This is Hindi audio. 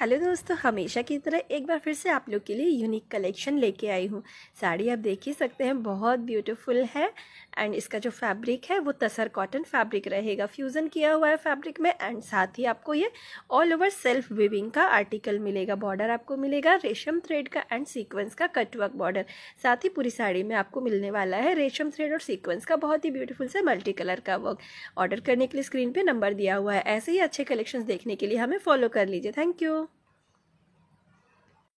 हेलो दोस्तों हमेशा की तरह एक बार फिर से आप लोग के लिए यूनिक कलेक्शन लेके आई हूँ साड़ी आप देख ही सकते हैं बहुत ब्यूटीफुल है एंड इसका जो फैब्रिक है वो तसर कॉटन फैब्रिक रहेगा फ्यूज़न किया हुआ है फैब्रिक में एंड साथ ही आपको ये ऑल ओवर सेल्फ विविंग का आर्टिकल मिलेगा बॉर्डर आपको मिलेगा रेशम थ्रेड का एंड सीक्वेंस का कटवर्क बॉर्डर साथ ही पूरी साड़ी में आपको मिलने वाला है रेशम थ्रेड और सीक्वेंस का बहुत ही ब्यूटीफुल से मल्टी कलर का वर्क ऑर्डर करने के लिए स्क्रीन पर नंबर दिया हुआ है ऐसे ही अच्छे कलेक्शन देखने के लिए हमें फॉलो कर लीजिए थैंक यू